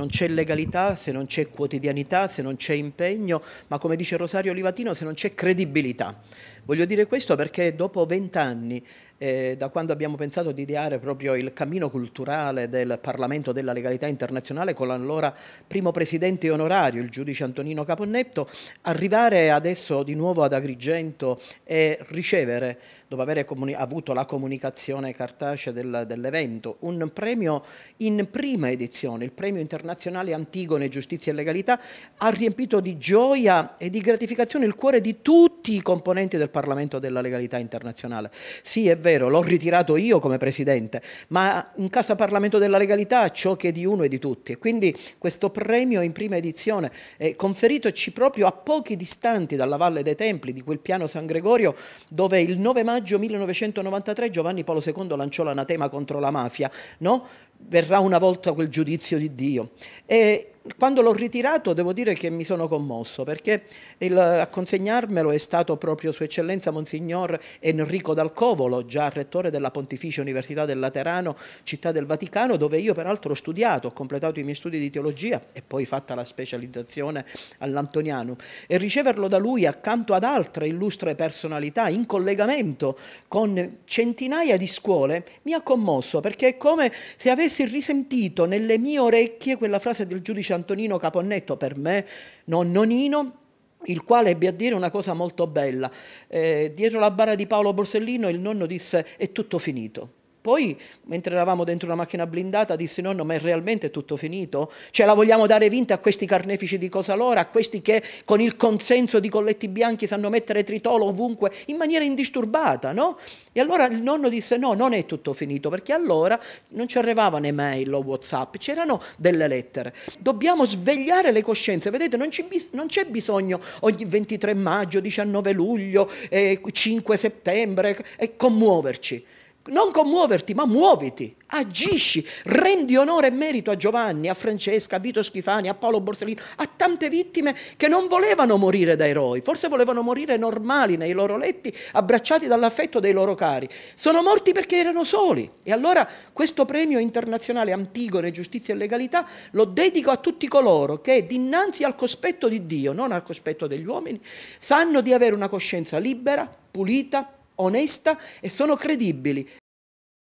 Non c'è legalità se non c'è quotidianità, se non c'è impegno, ma come dice Rosario Livatino, se non c'è credibilità. Voglio dire questo perché dopo vent'anni, eh, da quando abbiamo pensato di ideare proprio il cammino culturale del Parlamento della Legalità Internazionale con l'allora primo presidente onorario, il giudice Antonino Caponnetto, arrivare adesso di nuovo ad Agrigento e ricevere, dopo aver avuto la comunicazione cartacea del, dell'evento, un premio in prima edizione, il premio internazionale Antigone Giustizia e Legalità, ha riempito di gioia e di gratificazione il cuore di tutti i componenti del Parlamento Parlamento della Legalità Internazionale. Sì, è vero, l'ho ritirato io come Presidente, ma in casa Parlamento della Legalità ciò che è di uno e di tutti. Quindi questo premio in prima edizione è conferitoci proprio a pochi distanti dalla Valle dei Templi, di quel piano San Gregorio, dove il 9 maggio 1993 Giovanni Paolo II lanciò l'anatema contro la mafia. No? verrà una volta quel giudizio di Dio. E quando l'ho ritirato devo dire che mi sono commosso perché il, a consegnarmelo è stato proprio Sua Eccellenza Monsignor Enrico Dalcovolo, già rettore della Pontificia Università del Laterano, città del Vaticano, dove io peraltro ho studiato, ho completato i miei studi di teologia e poi fatta la specializzazione all'Antoniano. E riceverlo da lui accanto ad altre illustre personalità in collegamento con centinaia di scuole mi ha commosso perché è come se avessi avessi risentito nelle mie orecchie quella frase del giudice Antonino Caponnetto, per me nonno Nino, il quale ebbe a dire una cosa molto bella. Eh, dietro la bara di Paolo Borsellino il nonno disse è tutto finito. Poi, mentre eravamo dentro una macchina blindata, disse nonno, ma è realmente tutto finito? Cioè la vogliamo dare vinta a questi carnefici di Cosa Lora, a questi che con il consenso di colletti bianchi sanno mettere tritolo ovunque in maniera indisturbata, no? E allora il nonno disse no, non è tutto finito, perché allora non ci arrivavano email o Whatsapp, c'erano delle lettere. Dobbiamo svegliare le coscienze, vedete, non, c'è bisogno ogni 23 maggio, 19 luglio, eh, 5 settembre e commuoverci non commuoverti, ma muoviti, agisci, rendi onore e merito a Giovanni, a Francesca, a Vito Schifani, a Paolo Borsellino, a tante vittime che non volevano morire da eroi, forse volevano morire normali nei loro letti, abbracciati dall'affetto dei loro cari. Sono morti perché erano soli. E allora questo premio internazionale Antigone, Giustizia e Legalità lo dedico a tutti coloro che dinanzi al cospetto di Dio, non al cospetto degli uomini, sanno di avere una coscienza libera, pulita, onesta e sono credibili